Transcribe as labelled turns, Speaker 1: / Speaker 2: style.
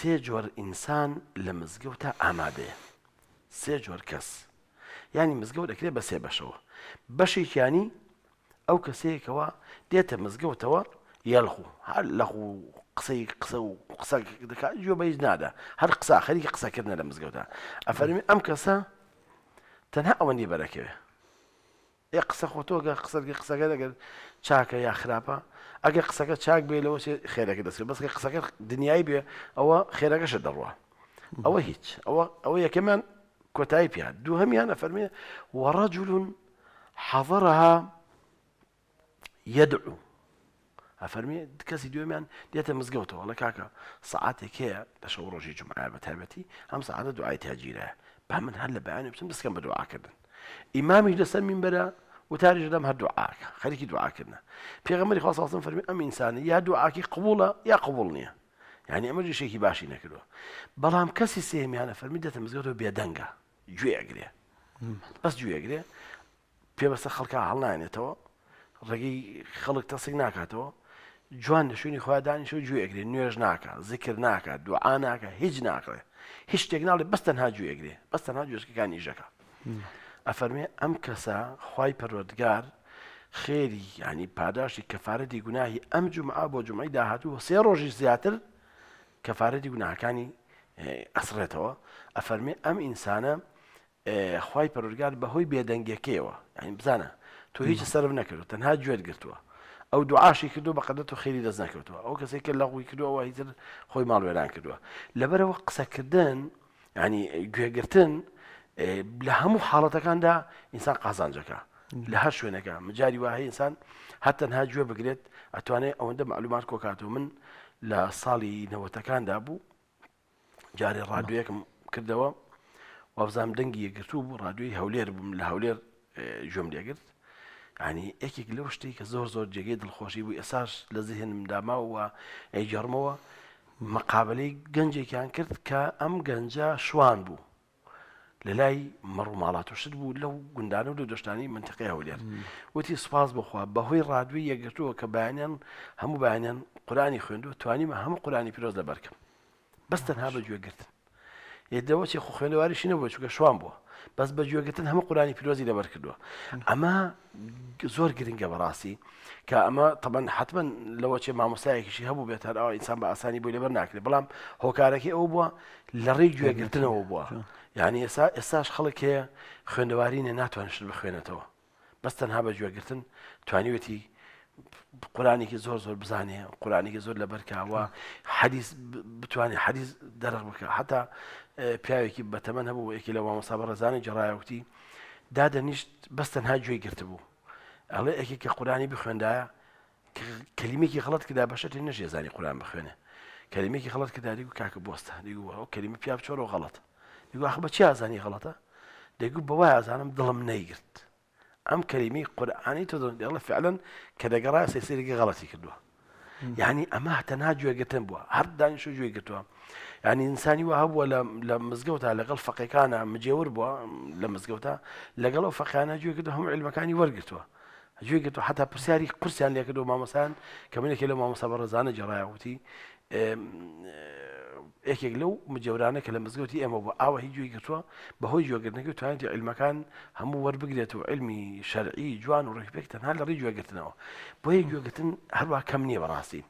Speaker 1: سيجور انسان لمزگوت آماده سه جور کس یعنی مزگوت اکری بسی بشو بشي يعني او کسی کوا ديتا مزگوت و یلخو هر قصي قصو قصا دکا جو بیز نده هر قصا خیلی قصا کردن لمزگوت افرمی ام کسا تنها آمنی برکه ئێ قسە خۆ تۆگە قصه قسەکە دەگەن چاکە یا خراپە ئەگە قسەکە چاک بس لەوە خێرەکە دەست بەسکە قسەکە دنیای بێ ئەوە خێرەکەشە دەڕوە ئەوە هیچ ئەوە ئەوە یەکەمان کۆتایی پیان دوو هەمیانە فەرمێ وەڕەجلون حەضەرها یدعو ئەفەرمی کەسی دوێمیان دێتە مزگەوتەوە لە کاکە سعاتێک هەیە لە شەو ڕۆژی جمعە بە تایبەتی ئەم سعادە دوعای تاجیرە با من هلا لە بەیانی بچم دەستکەم بە ئیمامیش لەسەر منبەرە وتاریش لەم هەر دوعاکە خەریکی دوعاکردە پێغەمەری خواستم فەرمی ئەم ئینسانی یا دوعاکی قوبوڵە یا قوبوڵ نییە یعنی ئەمەجی شێکی باشی نەکردووە بەڵام کەسی سێمیانە فەرمی دەتە مزگەوتەوە بێدەنگە گوێگرێ بەس گوێگرێ پێبەستە خەڵکە هەڵ نایێتەوە ڕێگەی خەڵک تەسەی ناکاتەوە جوان لە شوێنی خۆدانیش و گوێگرێ نوێژ ناکە زیکر ناکە دوعا ناکە هیچ ناکڕێ هیچ شتێک ناڵێ بەستەنها گوێگرێ بەستەنها جوێشکەکان نیژەکە. ئەفەرمێ ئەم کەسە خی پەروەردگار خێری ینی پاداشی کەفاەتی گوناهی ئەم جومعا بۆ جمعی داهاتوو سێ ڕۆژی زیاتر کەفاەتی گوناکانی ئەسرێتەوە ئەفەرمێ ئەم ئینسانە خی پەرۆرگار بەهۆی بێدەنگەکەیەوە یعنی بزانە تۆ هیچ سرف نەکرد تەنها گوێت گرتووە ئەو دوعاشی کردو بە قەدەت و خێری دەست نەکردووە ئەو کەسێک کە لەغوی کردووە هیتر خۆی ماڵوێران کردووە لەبەرەوە قسەکردن ینی گوێگرتن لە هەموو حاڵەتەکاندا ئینسان قازانجەکە لە هەر شوێنەکە مجاری وهەیە ئینسان هەتەنها گوێ بگرێت ئەتوانێت ئەوەندە معلومات کۆکات و من لە ساڵی نەوەتەکاندا بوو جارێ ڕادویەکم کردەوە وابزام دەنگی یەگرتو بوو ڕادوی هەولێر بووم لە هەولێر ژۆم لێگرت ینی ئەکێک لەو شتی کە زۆر زۆر جێگەی دڵخۆشی بوو ئێساش لە زیهنم داماوە ئەیجارمەوە مەقابلەی گەنجێکیان کرد کە ئەم گەنجە شوان بوو لە لای مەڕ و ماڵاتوشت بوو لەو گوندانە و لە دەشتانی منتقی هەولێر وتی سپاس بخوا بەهۆی ڕادوی یەکگرتووە کە بایانیان هەموو بایانیان قورانی خوێندووە توانیمە هەموو قورانی پیرۆز لە بەرکەم بەس تەنها بەگوێگرتن یدەوەچی خو خوێنەواریشی نەبووە چکە شوان بووە بەس بەگوێگرتن هەموو قورانی پیرۆزی لەبەر کردووە ئەمە زۆر گرنگە بەڕاستی کە ئەمە تەبەن حتمما لەوە چێ مامۆسایەکیشی هەبوو بێت هەر ئەو ئینسان بە ئاسانی بۆی لەبەر ناکرێت بەڵام هۆکارەکەی ئەو بووە لە ڕێی گوێگرتنەوە بووە. یعنی ئێستا ئێستاش خەڵک هەیە خوێندەوارینە ناتوانشت بخوێنێتەوە بەس تەنها بە گوێگرتن توانیوێتی قورانێکی زۆر زۆر بزانێ قورانێکی زۆر لە بەرکاوە حەدیث بتوانێت حەدیث دەرەق بکە هەتا پیاوێکی بەتەمەەن هەبوو یەکی لە وامەسا بەڕزانانی جڕایوتی دادەنیشت بەس تەنها گوێی گرتبوو ئەڵێ ئەکی کە قورانی بخوێندایە کەلیمێکی خڵەت کەدا بەشەتی نەژێزانی قوران بخوێنێ کەلیمێکی خڵەت کەدا دیگو کاکە بۆستە دیگو ئەو کەلیمی پیا بچۆرە و غەڵەت دەگو با چی ئازانی غڵەتە دەگو بەوای ئازانم دڵم نەیگرت ئەم کەریمی قورآانی تۆ دڵە فعلەن کە دەگەڕای سەسیرگە غڵەتی کردووە یعنی ئەمە هەتەنها گوێگەتن بووە هەر دانیشە گوێ گرتووە یعنی ئینسانی وە هەبووە لە مزگەوتا لەگەڵ فەقیەکانە مجێور بووە لە أنا لەگەڵ كده هم علم هەموو علمەکانی وەرگتووە جوێگەت و حتا پرسیاری أنا لێکرد و مامەسان کە منێکی لە مامەسا بە ڕزانە جێڕایوتی یەکێک لەو مجێورانە کە لە مزگەوتی ئێمە بۆ ئاوە هیچ جوێی گرتووە بەهۆی جوێگرنەکە توانێتی علمەکان هەموو وەربگرێتەوە علمی شەرعی جوان و ڕێکپێک تەنها لەڕێی جوێگرتنەوە بۆ یە گوێگرتن هەروە کەم نییە بەڕاستی.